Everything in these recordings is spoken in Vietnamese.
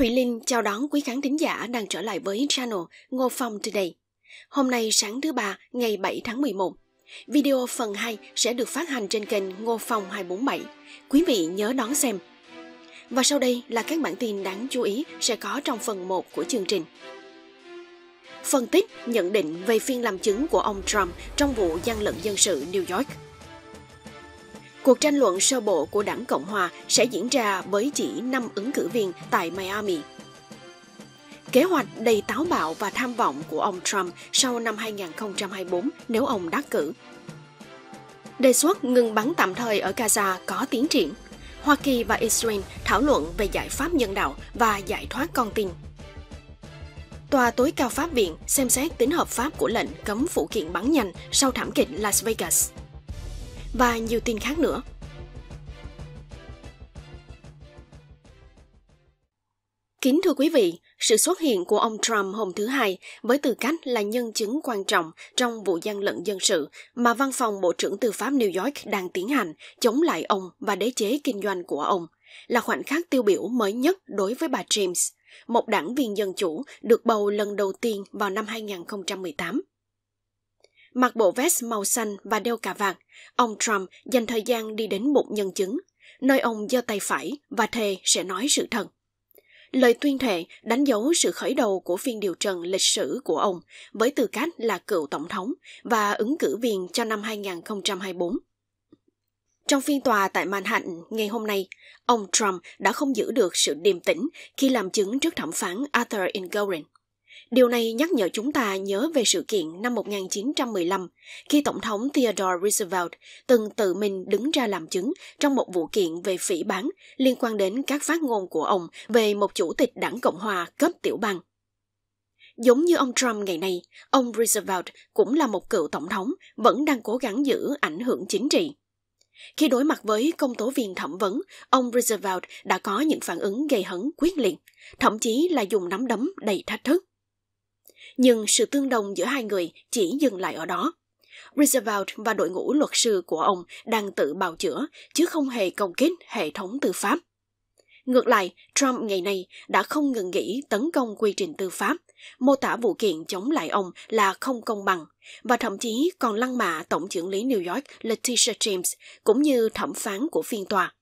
Thủy Linh chào đón quý khán thính giả đang trở lại với channel Ngô Phong Today. Hôm nay sáng thứ ba ngày 7 tháng 11, video phần 2 sẽ được phát hành trên kênh Ngô Phong 247. Quý vị nhớ đón xem. Và sau đây là các bản tin đáng chú ý sẽ có trong phần 1 của chương trình. Phân tích nhận định về phiên làm chứng của ông Trump trong vụ gian lận dân sự New York – Cuộc tranh luận sơ bộ của đảng Cộng hòa sẽ diễn ra với chỉ 5 ứng cử viên tại Miami. Kế hoạch đầy táo bạo và tham vọng của ông Trump sau năm 2024 nếu ông đắc cử. Đề xuất ngừng bắn tạm thời ở Gaza có tiến triển. Hoa Kỳ và Israel thảo luận về giải pháp nhân đạo và giải thoát con tin. Tòa tối cao Pháp viện xem xét tính hợp pháp của lệnh cấm phụ kiện bắn nhanh sau thảm kịch Las Vegas và nhiều tin khác nữa. Kính thưa quý vị, sự xuất hiện của ông Trump hôm thứ Hai với tư cách là nhân chứng quan trọng trong vụ gian lận dân sự mà văn phòng Bộ trưởng Tư pháp New York đang tiến hành chống lại ông và đế chế kinh doanh của ông là khoảnh khắc tiêu biểu mới nhất đối với bà James, một đảng viên dân chủ được bầu lần đầu tiên vào năm 2018. Mặc bộ vest màu xanh và đeo cà vạt, ông Trump dành thời gian đi đến một nhân chứng, nơi ông giơ tay phải và thề sẽ nói sự thật. Lời tuyên thệ đánh dấu sự khởi đầu của phiên điều trần lịch sử của ông với tư cách là cựu tổng thống và ứng cử viên cho năm 2024. Trong phiên tòa tại Manhattan ngày hôm nay, ông Trump đã không giữ được sự điềm tĩnh khi làm chứng trước thẩm phán Arthur Ingorin. Điều này nhắc nhở chúng ta nhớ về sự kiện năm 1915 khi Tổng thống Theodore Roosevelt từng tự mình đứng ra làm chứng trong một vụ kiện về phỉ bán liên quan đến các phát ngôn của ông về một chủ tịch đảng Cộng hòa cấp tiểu bang. Giống như ông Trump ngày nay, ông Roosevelt cũng là một cựu tổng thống vẫn đang cố gắng giữ ảnh hưởng chính trị. Khi đối mặt với công tố viên thẩm vấn, ông Roosevelt đã có những phản ứng gây hấn quyết liệt, thậm chí là dùng nắm đấm đầy thách thức nhưng sự tương đồng giữa hai người chỉ dừng lại ở đó. Roosevelt và đội ngũ luật sư của ông đang tự bào chữa, chứ không hề công kích hệ thống tư pháp. Ngược lại, Trump ngày nay đã không ngừng nghỉ tấn công quy trình tư pháp, mô tả vụ kiện chống lại ông là không công bằng, và thậm chí còn lăng mạ Tổng trưởng lý New York Letitia James cũng như thẩm phán của phiên tòa.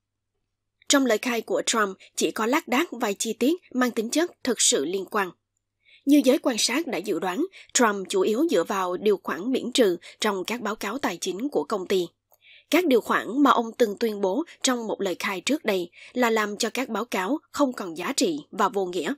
Trong lời khai của Trump chỉ có lác đác vài chi tiết mang tính chất thực sự liên quan. Như giới quan sát đã dự đoán, Trump chủ yếu dựa vào điều khoản miễn trừ trong các báo cáo tài chính của công ty. Các điều khoản mà ông từng tuyên bố trong một lời khai trước đây là làm cho các báo cáo không còn giá trị và vô nghĩa.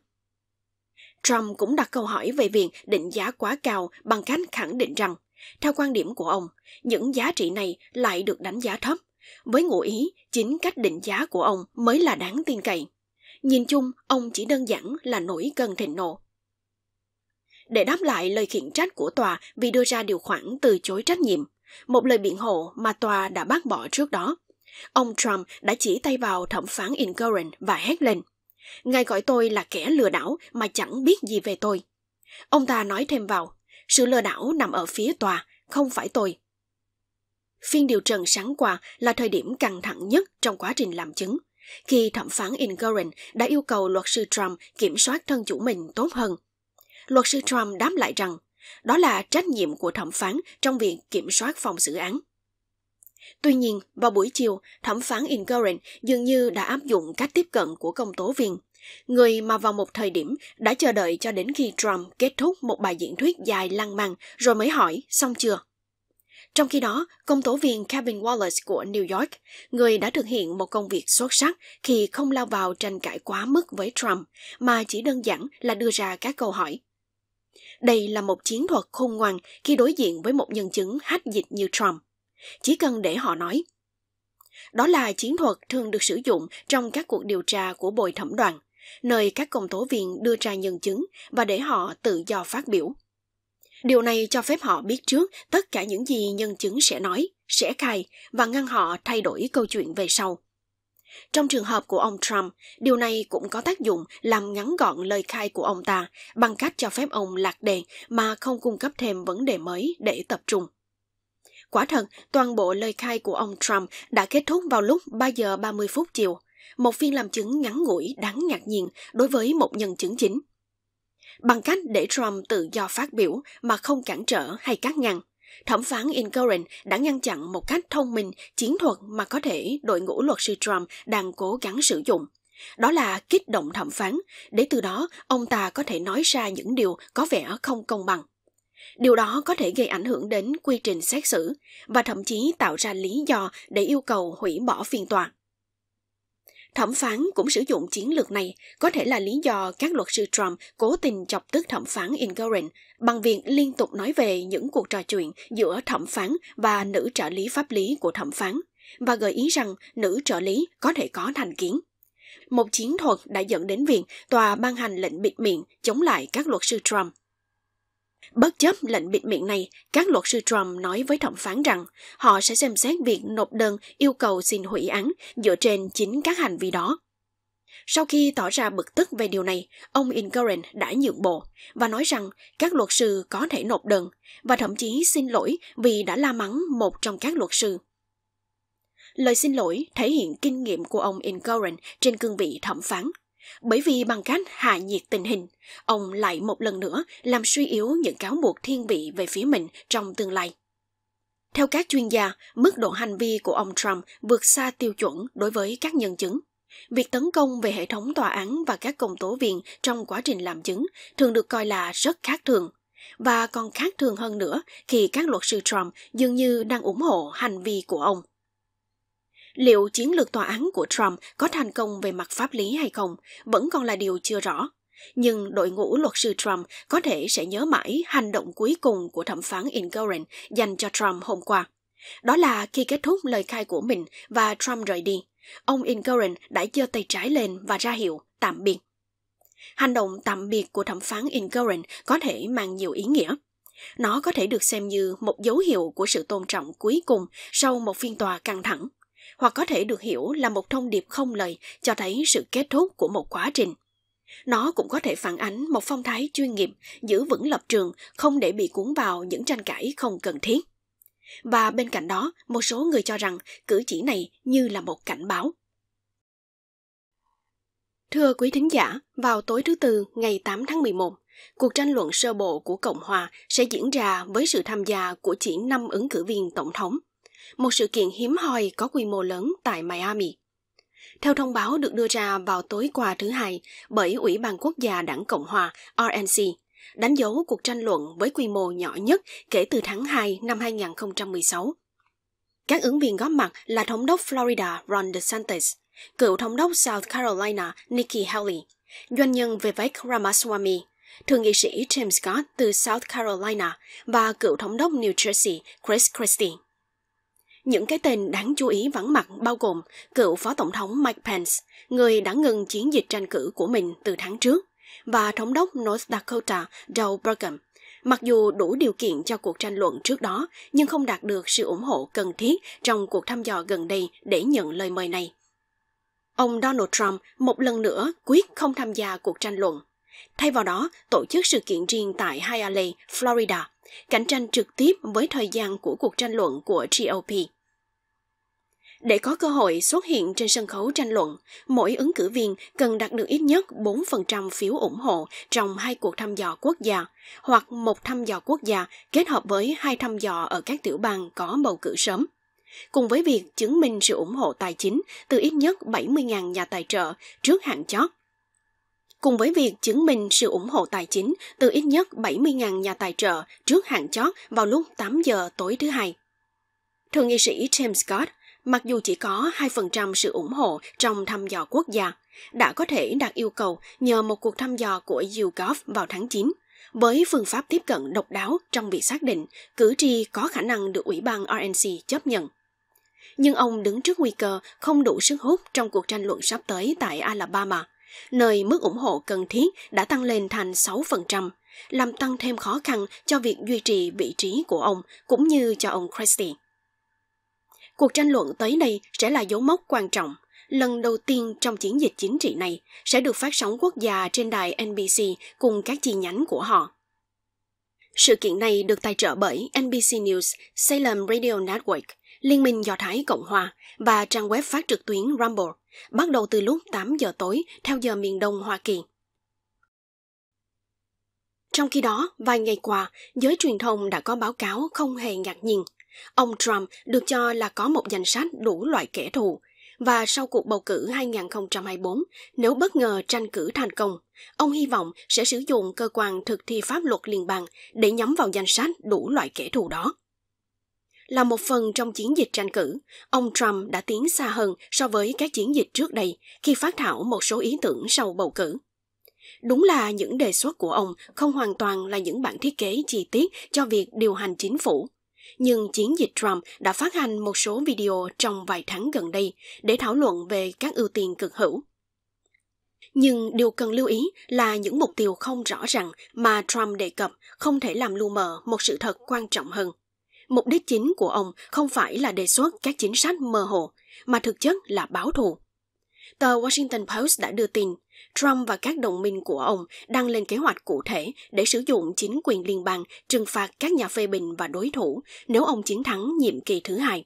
Trump cũng đặt câu hỏi về việc định giá quá cao bằng cách khẳng định rằng, theo quan điểm của ông, những giá trị này lại được đánh giá thấp. Với ngụ ý, chính cách định giá của ông mới là đáng tin cậy. Nhìn chung, ông chỉ đơn giản là nổi cơn thịnh nộ để đáp lại lời khiển trách của tòa vì đưa ra điều khoản từ chối trách nhiệm, một lời biện hộ mà tòa đã bác bỏ trước đó. Ông Trump đã chỉ tay vào thẩm phán Ingoran và hét lên. Ngài gọi tôi là kẻ lừa đảo mà chẳng biết gì về tôi. Ông ta nói thêm vào, sự lừa đảo nằm ở phía tòa, không phải tôi. Phiên điều trần sáng qua là thời điểm căng thẳng nhất trong quá trình làm chứng, khi thẩm phán Ingoran đã yêu cầu luật sư Trump kiểm soát thân chủ mình tốt hơn luật sư Trump đáp lại rằng đó là trách nhiệm của thẩm phán trong việc kiểm soát phòng xử án. Tuy nhiên, vào buổi chiều, thẩm phán Ingoren dường như đã áp dụng cách tiếp cận của công tố viên. Người mà vào một thời điểm đã chờ đợi cho đến khi Trump kết thúc một bài diễn thuyết dài lăng măng rồi mới hỏi xong chưa. Trong khi đó, công tố viên Kevin Wallace của New York, người đã thực hiện một công việc xuất sắc khi không lao vào tranh cãi quá mức với Trump, mà chỉ đơn giản là đưa ra các câu hỏi. Đây là một chiến thuật khôn ngoan khi đối diện với một nhân chứng hách dịch như Trump. Chỉ cần để họ nói. Đó là chiến thuật thường được sử dụng trong các cuộc điều tra của bồi thẩm đoàn, nơi các công tố viên đưa ra nhân chứng và để họ tự do phát biểu. Điều này cho phép họ biết trước tất cả những gì nhân chứng sẽ nói, sẽ khai và ngăn họ thay đổi câu chuyện về sau. Trong trường hợp của ông Trump, điều này cũng có tác dụng làm ngắn gọn lời khai của ông ta bằng cách cho phép ông lạc đề mà không cung cấp thêm vấn đề mới để tập trung. Quả thật, toàn bộ lời khai của ông Trump đã kết thúc vào lúc 3 giờ 30 phút chiều, một phiên làm chứng ngắn ngủi đáng ngạc nhiên đối với một nhân chứng chính. Bằng cách để Trump tự do phát biểu mà không cản trở hay cắt ngang, Thẩm phán Incoren đã ngăn chặn một cách thông minh, chiến thuật mà có thể đội ngũ luật sư Trump đang cố gắng sử dụng. Đó là kích động thẩm phán, để từ đó ông ta có thể nói ra những điều có vẻ không công bằng. Điều đó có thể gây ảnh hưởng đến quy trình xét xử và thậm chí tạo ra lý do để yêu cầu hủy bỏ phiên tòa. Thẩm phán cũng sử dụng chiến lược này, có thể là lý do các luật sư Trump cố tình chọc tức thẩm phán Ingorin bằng việc liên tục nói về những cuộc trò chuyện giữa thẩm phán và nữ trợ lý pháp lý của thẩm phán và gợi ý rằng nữ trợ lý có thể có thành kiến. Một chiến thuật đã dẫn đến việc tòa ban hành lệnh bịt miệng chống lại các luật sư Trump. Bất chấp lệnh bịt miệng này, các luật sư Trump nói với thẩm phán rằng họ sẽ xem xét việc nộp đơn yêu cầu xin hủy án dựa trên chính các hành vi đó. Sau khi tỏ ra bực tức về điều này, ông Incoren đã nhượng bộ và nói rằng các luật sư có thể nộp đơn và thậm chí xin lỗi vì đã la mắng một trong các luật sư. Lời xin lỗi thể hiện kinh nghiệm của ông Incoren trên cương vị thẩm phán bởi vì bằng cách hạ nhiệt tình hình, ông lại một lần nữa làm suy yếu những cáo buộc thiên vị về phía mình trong tương lai. Theo các chuyên gia, mức độ hành vi của ông Trump vượt xa tiêu chuẩn đối với các nhân chứng. Việc tấn công về hệ thống tòa án và các công tố viên trong quá trình làm chứng thường được coi là rất khác thường. Và còn khác thường hơn nữa khi các luật sư Trump dường như đang ủng hộ hành vi của ông. Liệu chiến lược tòa án của Trump có thành công về mặt pháp lý hay không vẫn còn là điều chưa rõ. Nhưng đội ngũ luật sư Trump có thể sẽ nhớ mãi hành động cuối cùng của thẩm phán Ingoran dành cho Trump hôm qua. Đó là khi kết thúc lời khai của mình và Trump rời đi, ông Ingoran đã giơ tay trái lên và ra hiệu tạm biệt. Hành động tạm biệt của thẩm phán Ingoran có thể mang nhiều ý nghĩa. Nó có thể được xem như một dấu hiệu của sự tôn trọng cuối cùng sau một phiên tòa căng thẳng hoặc có thể được hiểu là một thông điệp không lời cho thấy sự kết thúc của một quá trình. Nó cũng có thể phản ánh một phong thái chuyên nghiệp, giữ vững lập trường, không để bị cuốn vào những tranh cãi không cần thiết. Và bên cạnh đó, một số người cho rằng cử chỉ này như là một cảnh báo. Thưa quý thính giả, vào tối thứ Tư ngày 8 tháng 11, cuộc tranh luận sơ bộ của Cộng Hòa sẽ diễn ra với sự tham gia của chỉ 5 ứng cử viên tổng thống – một sự kiện hiếm hoi có quy mô lớn tại Miami. Theo thông báo được đưa ra vào tối qua thứ Hai bởi Ủy ban Quốc gia Đảng Cộng Hòa RNC, đánh dấu cuộc tranh luận với quy mô nhỏ nhất kể từ tháng 2 năm 2016. Các ứng viên góp mặt là Thống đốc Florida Ron DeSantis, cựu Thống đốc South Carolina Nikki Haley, doanh nhân Vivek Ramaswamy, thượng nghị sĩ James Scott từ South Carolina và cựu Thống đốc New Jersey Chris Christie. Những cái tên đáng chú ý vắng mặt bao gồm cựu Phó Tổng thống Mike Pence, người đã ngừng chiến dịch tranh cử của mình từ tháng trước, và Thống đốc North Dakota Joe Burgum. Mặc dù đủ điều kiện cho cuộc tranh luận trước đó, nhưng không đạt được sự ủng hộ cần thiết trong cuộc thăm dò gần đây để nhận lời mời này. Ông Donald Trump một lần nữa quyết không tham gia cuộc tranh luận. Thay vào đó, tổ chức sự kiện riêng tại Hialeah, Florida, cạnh tranh trực tiếp với thời gian của cuộc tranh luận của GOP. Để có cơ hội xuất hiện trên sân khấu tranh luận, mỗi ứng cử viên cần đạt được ít nhất 4% phiếu ủng hộ trong hai cuộc thăm dò quốc gia, hoặc một thăm dò quốc gia kết hợp với hai thăm dò ở các tiểu bang có bầu cử sớm. Cùng với việc chứng minh sự ủng hộ tài chính từ ít nhất 70.000 nhà tài trợ trước hạn chót, cùng với việc chứng minh sự ủng hộ tài chính từ ít nhất 70.000 nhà tài trợ trước hạn chót vào lúc 8 giờ tối thứ hai. Thượng nghị sĩ James Scott mặc dù chỉ có 2% sự ủng hộ trong thăm dò quốc gia, đã có thể đạt yêu cầu nhờ một cuộc thăm dò của YouGov vào tháng 9. Với phương pháp tiếp cận độc đáo trong việc xác định, cử tri có khả năng được Ủy ban RNC chấp nhận. Nhưng ông đứng trước nguy cơ không đủ sức hút trong cuộc tranh luận sắp tới tại Alabama, nơi mức ủng hộ cần thiết đã tăng lên thành 6%, làm tăng thêm khó khăn cho việc duy trì vị trí của ông cũng như cho ông Christie. Cuộc tranh luận tới đây sẽ là dấu mốc quan trọng, lần đầu tiên trong chiến dịch chính trị này sẽ được phát sóng quốc gia trên đài NBC cùng các chi nhánh của họ. Sự kiện này được tài trợ bởi NBC News, Salem Radio Network, Liên minh Do Thái Cộng Hòa và trang web phát trực tuyến Rumble, bắt đầu từ lúc 8 giờ tối theo giờ miền Đông Hoa Kỳ. Trong khi đó, vài ngày qua, giới truyền thông đã có báo cáo không hề ngạc nhiên – Ông Trump được cho là có một danh sách đủ loại kẻ thù, và sau cuộc bầu cử 2024, nếu bất ngờ tranh cử thành công, ông hy vọng sẽ sử dụng cơ quan thực thi pháp luật liên bang để nhắm vào danh sách đủ loại kẻ thù đó. Là một phần trong chiến dịch tranh cử, ông Trump đã tiến xa hơn so với các chiến dịch trước đây khi phát thảo một số ý tưởng sau bầu cử. Đúng là những đề xuất của ông không hoàn toàn là những bản thiết kế chi tiết cho việc điều hành chính phủ, nhưng chiến dịch Trump đã phát hành một số video trong vài tháng gần đây để thảo luận về các ưu tiên cực hữu. Nhưng điều cần lưu ý là những mục tiêu không rõ ràng mà Trump đề cập không thể làm lu mờ một sự thật quan trọng hơn. Mục đích chính của ông không phải là đề xuất các chính sách mơ hồ, mà thực chất là báo thù. Tờ Washington Post đã đưa tin Trump và các đồng minh của ông đang lên kế hoạch cụ thể để sử dụng chính quyền liên bang trừng phạt các nhà phê bình và đối thủ nếu ông chiến thắng nhiệm kỳ thứ hai.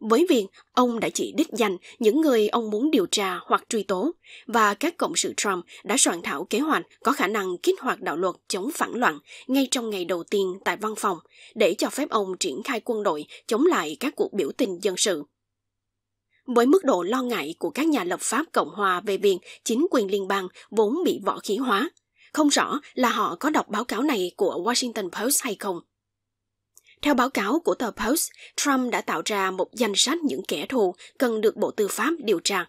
Với việc ông đã chỉ đích danh những người ông muốn điều tra hoặc truy tố, và các cộng sự Trump đã soạn thảo kế hoạch có khả năng kích hoạt đạo luật chống phản loạn ngay trong ngày đầu tiên tại văn phòng, để cho phép ông triển khai quân đội chống lại các cuộc biểu tình dân sự với mức độ lo ngại của các nhà lập pháp Cộng hòa về việc chính quyền liên bang vốn bị võ khí hóa. Không rõ là họ có đọc báo cáo này của Washington Post hay không. Theo báo cáo của tờ Post, Trump đã tạo ra một danh sách những kẻ thù cần được Bộ Tư pháp điều tra.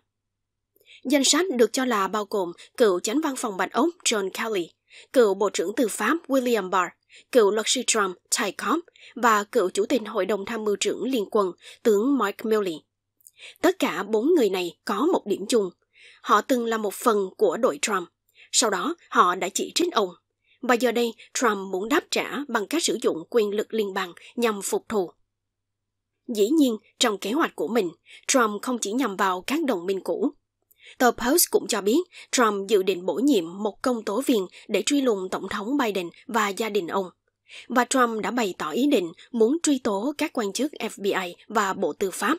Danh sách được cho là bao gồm cựu chánh văn phòng Bạch Ốc John Kelly, cựu Bộ trưởng Tư pháp William Barr, cựu luật sư Trump Ty Cobb và cựu Chủ tịch Hội đồng Tham mưu trưởng Liên quân, tướng Mike Milley. Tất cả bốn người này có một điểm chung. Họ từng là một phần của đội Trump. Sau đó, họ đã chỉ trích ông. Và giờ đây, Trump muốn đáp trả bằng cách sử dụng quyền lực liên bang nhằm phục thù. Dĩ nhiên, trong kế hoạch của mình, Trump không chỉ nhằm vào các đồng minh cũ. Tờ Post cũng cho biết Trump dự định bổ nhiệm một công tố viên để truy lùng Tổng thống Biden và gia đình ông. Và Trump đã bày tỏ ý định muốn truy tố các quan chức FBI và Bộ Tư pháp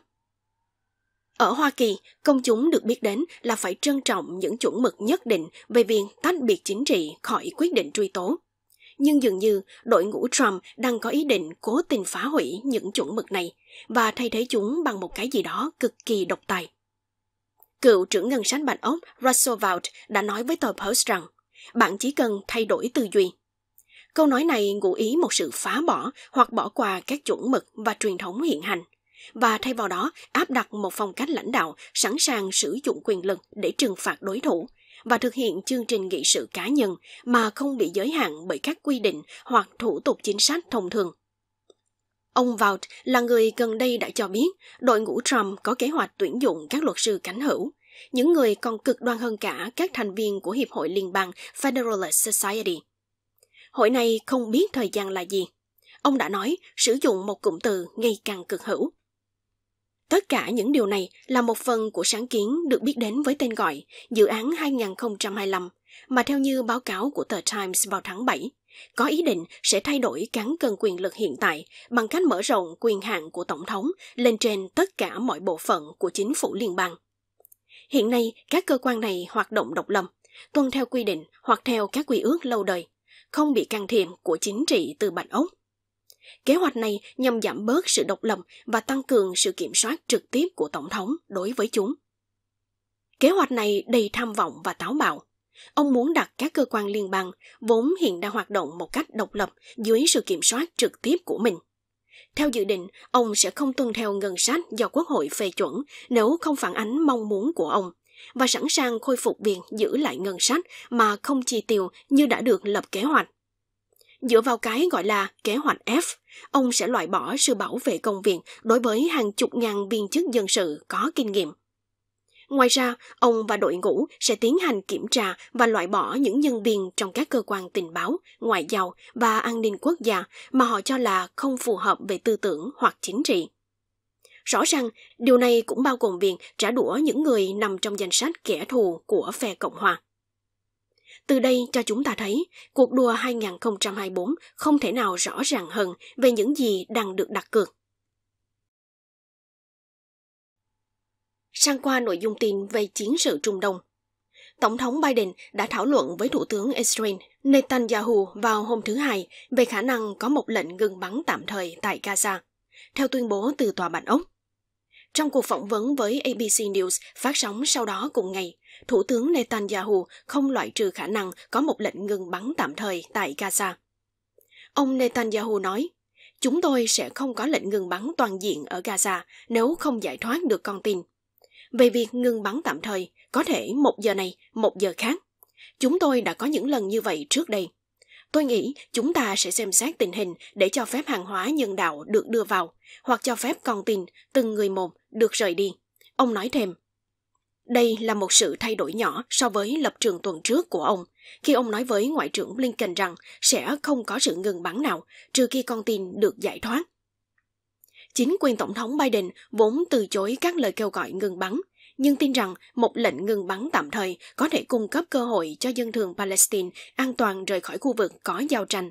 ở Hoa Kỳ, công chúng được biết đến là phải trân trọng những chuẩn mực nhất định về việc tách biệt chính trị khỏi quyết định truy tố. Nhưng dường như đội ngũ Trump đang có ý định cố tình phá hủy những chuẩn mực này và thay thế chúng bằng một cái gì đó cực kỳ độc tài. Cựu trưởng ngân sách Bạch Ốc Russell Vought đã nói với tờ Post rằng bạn chỉ cần thay đổi tư duy. Câu nói này ngụ ý một sự phá bỏ hoặc bỏ qua các chuẩn mực và truyền thống hiện hành – và thay vào đó áp đặt một phong cách lãnh đạo sẵn sàng sử dụng quyền lực để trừng phạt đối thủ và thực hiện chương trình nghị sự cá nhân mà không bị giới hạn bởi các quy định hoặc thủ tục chính sách thông thường. Ông Vaut là người gần đây đã cho biết đội ngũ Trump có kế hoạch tuyển dụng các luật sư cánh hữu, những người còn cực đoan hơn cả các thành viên của Hiệp hội Liên bang Federalist Society. Hội này không biết thời gian là gì. Ông đã nói sử dụng một cụm từ ngày càng cực hữu Tất cả những điều này là một phần của sáng kiến được biết đến với tên gọi Dự án 2025, mà theo như báo cáo của tờ Times vào tháng 7, có ý định sẽ thay đổi cán cân quyền lực hiện tại bằng cách mở rộng quyền hạn của Tổng thống lên trên tất cả mọi bộ phận của chính phủ liên bang. Hiện nay, các cơ quan này hoạt động độc lập, tuân theo quy định hoặc theo các quy ước lâu đời, không bị can thiệp của chính trị từ Bạch Ốc Kế hoạch này nhằm giảm bớt sự độc lập và tăng cường sự kiểm soát trực tiếp của Tổng thống đối với chúng. Kế hoạch này đầy tham vọng và táo bạo. Ông muốn đặt các cơ quan liên bang, vốn hiện đang hoạt động một cách độc lập dưới sự kiểm soát trực tiếp của mình. Theo dự định, ông sẽ không tuân theo ngân sách do Quốc hội phê chuẩn nếu không phản ánh mong muốn của ông và sẵn sàng khôi phục việc giữ lại ngân sách mà không chi tiêu như đã được lập kế hoạch Dựa vào cái gọi là kế hoạch F, ông sẽ loại bỏ sự bảo vệ công viện đối với hàng chục ngàn viên chức dân sự có kinh nghiệm. Ngoài ra, ông và đội ngũ sẽ tiến hành kiểm tra và loại bỏ những nhân viên trong các cơ quan tình báo, ngoại giao và an ninh quốc gia mà họ cho là không phù hợp về tư tưởng hoặc chính trị. Rõ ràng, điều này cũng bao gồm việc trả đũa những người nằm trong danh sách kẻ thù của phe Cộng hòa. Từ đây cho chúng ta thấy, cuộc đua 2024 không thể nào rõ ràng hơn về những gì đang được đặt cược. Sang qua nội dung tin về chiến sự Trung Đông. Tổng thống Biden đã thảo luận với Thủ tướng Israel Netanyahu vào hôm thứ Hai về khả năng có một lệnh ngừng bắn tạm thời tại Gaza, theo tuyên bố từ Tòa Bạch Ốc. Trong cuộc phỏng vấn với ABC News phát sóng sau đó cùng ngày, Thủ tướng Netanyahu không loại trừ khả năng có một lệnh ngừng bắn tạm thời tại Gaza. Ông Netanyahu nói, chúng tôi sẽ không có lệnh ngừng bắn toàn diện ở Gaza nếu không giải thoát được con tin. Về việc ngừng bắn tạm thời, có thể một giờ này, một giờ khác. Chúng tôi đã có những lần như vậy trước đây. Tôi nghĩ chúng ta sẽ xem xét tình hình để cho phép hàng hóa nhân đạo được đưa vào, hoặc cho phép con tin, từng người một được rời đi. Ông nói thêm, đây là một sự thay đổi nhỏ so với lập trường tuần trước của ông, khi ông nói với Ngoại trưởng Blinken rằng sẽ không có sự ngừng bắn nào trừ khi con tin được giải thoát. Chính quyền Tổng thống Biden vốn từ chối các lời kêu gọi ngừng bắn, nhưng tin rằng một lệnh ngừng bắn tạm thời có thể cung cấp cơ hội cho dân thường Palestine an toàn rời khỏi khu vực có giao tranh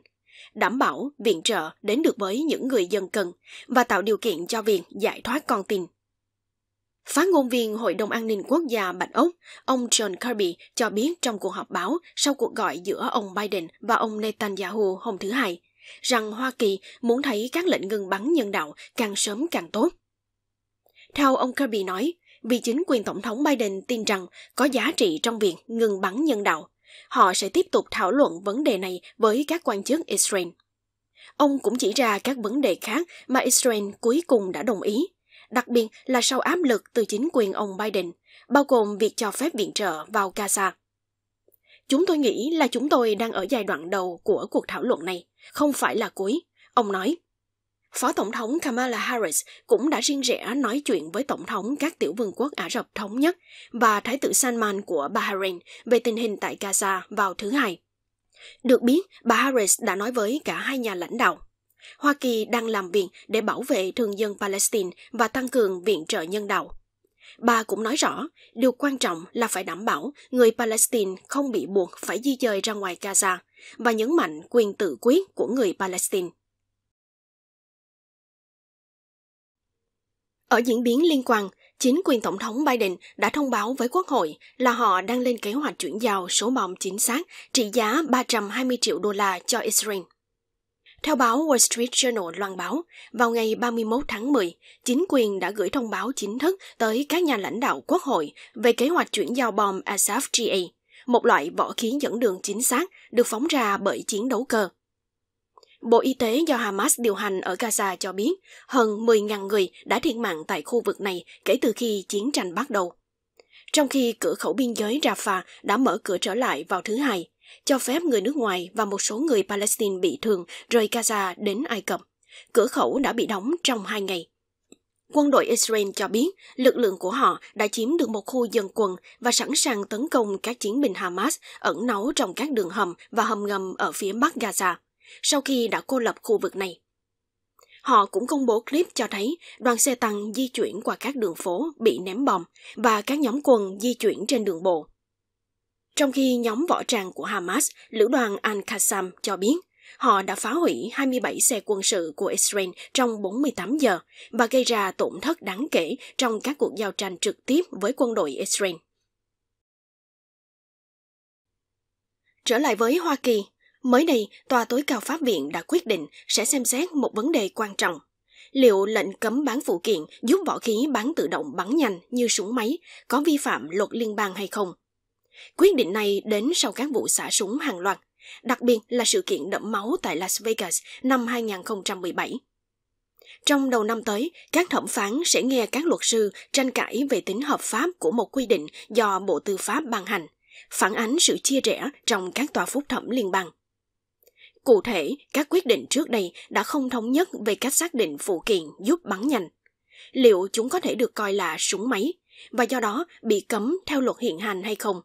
đảm bảo viện trợ đến được với những người dân cần và tạo điều kiện cho việc giải thoát con tin. Phát ngôn viên Hội đồng An ninh Quốc gia Bạch Ốc, ông John Kirby cho biết trong cuộc họp báo sau cuộc gọi giữa ông Biden và ông Netanyahu hôm thứ Hai, rằng Hoa Kỳ muốn thấy các lệnh ngừng bắn nhân đạo càng sớm càng tốt. Theo ông Kirby nói, vì chính quyền Tổng thống Biden tin rằng có giá trị trong việc ngừng bắn nhân đạo, họ sẽ tiếp tục thảo luận vấn đề này với các quan chức Israel. Ông cũng chỉ ra các vấn đề khác mà Israel cuối cùng đã đồng ý đặc biệt là sau áp lực từ chính quyền ông Biden, bao gồm việc cho phép viện trợ vào Gaza. Chúng tôi nghĩ là chúng tôi đang ở giai đoạn đầu của cuộc thảo luận này, không phải là cuối, ông nói. Phó Tổng thống Kamala Harris cũng đã riêng rẽ nói chuyện với Tổng thống các tiểu vương quốc Ả Rập Thống Nhất và Thái tử Salman của Bahrain về tình hình tại Gaza vào thứ Hai. Được biết, bà Harris đã nói với cả hai nhà lãnh đạo. Hoa Kỳ đang làm việc để bảo vệ thường dân Palestine và tăng cường viện trợ nhân đạo. Bà cũng nói rõ, điều quan trọng là phải đảm bảo người Palestine không bị buộc phải di dời ra ngoài Gaza và nhấn mạnh quyền tự quyết của người Palestine. Ở diễn biến liên quan, chính quyền Tổng thống Biden đã thông báo với Quốc hội là họ đang lên kế hoạch chuyển giao số bom chính xác trị giá 320 triệu đô la cho Israel. Theo báo Wall Street Journal loan báo, vào ngày 31 tháng 10, chính quyền đã gửi thông báo chính thức tới các nhà lãnh đạo quốc hội về kế hoạch chuyển giao bom Asaf-GA, một loại vỏ khí dẫn đường chính xác được phóng ra bởi chiến đấu cơ. Bộ Y tế do Hamas điều hành ở Gaza cho biết hơn 10.000 người đã thiệt mạng tại khu vực này kể từ khi chiến tranh bắt đầu. Trong khi cửa khẩu biên giới Rafah đã mở cửa trở lại vào thứ Hai, cho phép người nước ngoài và một số người Palestine bị thương rời Gaza đến Ai Cập. Cửa khẩu đã bị đóng trong hai ngày. Quân đội Israel cho biết lực lượng của họ đã chiếm được một khu dân quân và sẵn sàng tấn công các chiến binh Hamas ẩn náu trong các đường hầm và hầm ngầm ở phía bắc Gaza, sau khi đã cô lập khu vực này. Họ cũng công bố clip cho thấy đoàn xe tăng di chuyển qua các đường phố bị ném bom và các nhóm quân di chuyển trên đường bộ. Trong khi nhóm võ trang của Hamas, lữ đoàn Al-Qassam cho biết họ đã phá hủy 27 xe quân sự của Israel trong 48 giờ và gây ra tổn thất đáng kể trong các cuộc giao tranh trực tiếp với quân đội Israel. Trở lại với Hoa Kỳ, mới đây, Tòa tối cao Pháp viện đã quyết định sẽ xem xét một vấn đề quan trọng. Liệu lệnh cấm bán phụ kiện giúp võ khí bán tự động bắn nhanh như súng máy có vi phạm luật liên bang hay không? Quyết định này đến sau các vụ xả súng hàng loạt, đặc biệt là sự kiện đẫm máu tại Las Vegas năm 2017. Trong đầu năm tới, các thẩm phán sẽ nghe các luật sư tranh cãi về tính hợp pháp của một quy định do Bộ Tư pháp ban hành, phản ánh sự chia rẽ trong các tòa phúc thẩm liên bang. Cụ thể, các quyết định trước đây đã không thống nhất về cách xác định phụ kiện giúp bắn nhanh. Liệu chúng có thể được coi là súng máy, và do đó bị cấm theo luật hiện hành hay không?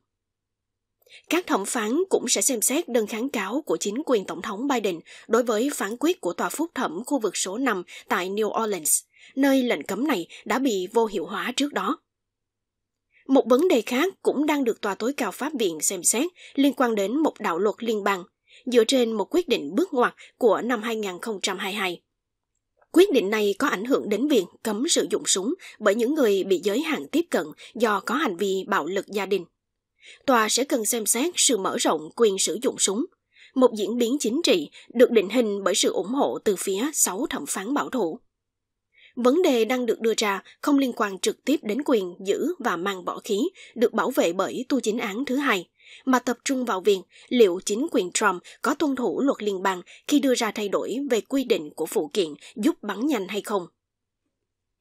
Các thẩm phán cũng sẽ xem xét đơn kháng cáo của chính quyền Tổng thống Biden đối với phán quyết của tòa phúc thẩm khu vực số 5 tại New Orleans, nơi lệnh cấm này đã bị vô hiệu hóa trước đó. Một vấn đề khác cũng đang được Tòa tối cao Pháp viện xem xét liên quan đến một đạo luật liên bang, dựa trên một quyết định bước ngoặt của năm 2022. Quyết định này có ảnh hưởng đến việc cấm sử dụng súng bởi những người bị giới hạn tiếp cận do có hành vi bạo lực gia đình tòa sẽ cần xem xét sự mở rộng quyền sử dụng súng, một diễn biến chính trị được định hình bởi sự ủng hộ từ phía 6 thẩm phán bảo thủ. Vấn đề đang được đưa ra không liên quan trực tiếp đến quyền giữ và mang võ khí được bảo vệ bởi tu chính án thứ hai, mà tập trung vào việc liệu chính quyền Trump có tuân thủ luật liên bang khi đưa ra thay đổi về quy định của phụ kiện giúp bắn nhanh hay không.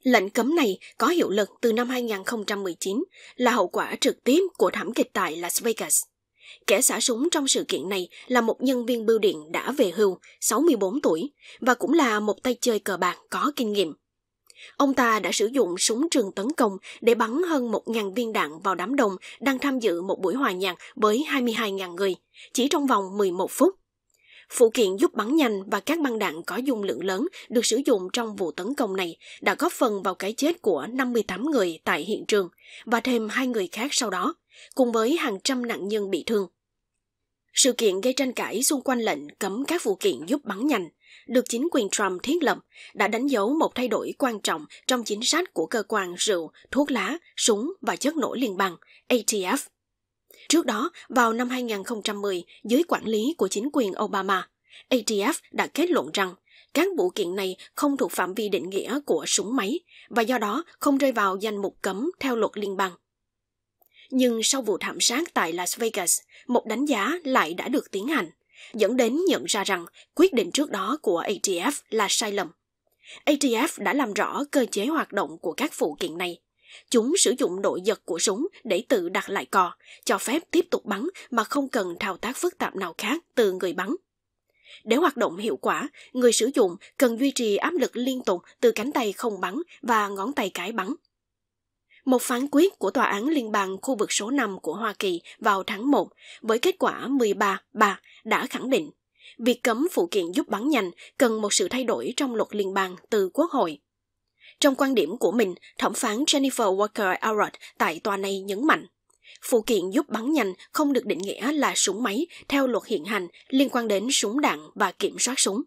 Lệnh cấm này có hiệu lực từ năm 2019 là hậu quả trực tiếp của thảm kịch tại Las Vegas. Kẻ xả súng trong sự kiện này là một nhân viên bưu điện đã về hưu, 64 tuổi, và cũng là một tay chơi cờ bạc có kinh nghiệm. Ông ta đã sử dụng súng trường tấn công để bắn hơn 1.000 viên đạn vào đám đông đang tham dự một buổi hòa nhạc với 22.000 người, chỉ trong vòng 11 phút, Phụ kiện giúp bắn nhanh và các băng đạn có dung lượng lớn được sử dụng trong vụ tấn công này đã góp phần vào cái chết của 58 người tại hiện trường và thêm hai người khác sau đó, cùng với hàng trăm nạn nhân bị thương. Sự kiện gây tranh cãi xung quanh lệnh cấm các phụ kiện giúp bắn nhanh được chính quyền Trump thiết lập đã đánh dấu một thay đổi quan trọng trong chính sách của cơ quan rượu, thuốc lá, súng và chất nổ liên bang ATF Trước đó, vào năm 2010, dưới quản lý của chính quyền Obama, ATF đã kết luận rằng các vụ kiện này không thuộc phạm vi định nghĩa của súng máy và do đó không rơi vào danh mục cấm theo luật liên bang. Nhưng sau vụ thảm sát tại Las Vegas, một đánh giá lại đã được tiến hành, dẫn đến nhận ra rằng quyết định trước đó của ATF là sai lầm. ATF đã làm rõ cơ chế hoạt động của các phụ kiện này Chúng sử dụng nội giật của súng để tự đặt lại cò, cho phép tiếp tục bắn mà không cần thao tác phức tạp nào khác từ người bắn. Để hoạt động hiệu quả, người sử dụng cần duy trì áp lực liên tục từ cánh tay không bắn và ngón tay cái bắn. Một phán quyết của Tòa án Liên bang khu vực số 5 của Hoa Kỳ vào tháng 1 với kết quả 13-3 đã khẳng định việc cấm phụ kiện giúp bắn nhanh cần một sự thay đổi trong luật liên bang từ Quốc hội. Trong quan điểm của mình, thẩm phán Jennifer Walker Arrott tại tòa này nhấn mạnh, phụ kiện giúp bắn nhanh không được định nghĩa là súng máy theo luật hiện hành liên quan đến súng đạn và kiểm soát súng.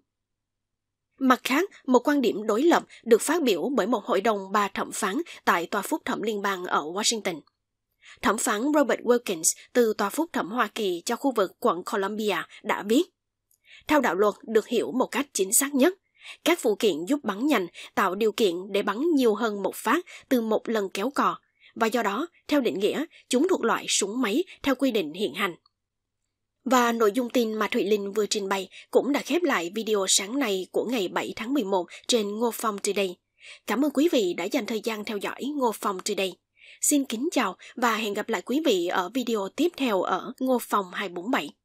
Mặt khác, một quan điểm đối lập được phát biểu bởi một hội đồng ba thẩm phán tại Tòa phúc thẩm liên bang ở Washington. Thẩm phán Robert Wilkins từ Tòa phúc thẩm Hoa Kỳ cho khu vực quận Columbia đã viết Theo đạo luật được hiểu một cách chính xác nhất, các phụ kiện giúp bắn nhanh tạo điều kiện để bắn nhiều hơn một phát từ một lần kéo cò, và do đó, theo định nghĩa, chúng thuộc loại súng máy theo quy định hiện hành. Và nội dung tin mà Thụy Linh vừa trình bày cũng đã khép lại video sáng nay của ngày 7 tháng 11 trên Ngô Phong Today. Cảm ơn quý vị đã dành thời gian theo dõi Ngô Phong Today. Xin kính chào và hẹn gặp lại quý vị ở video tiếp theo ở Ngô Phong 247.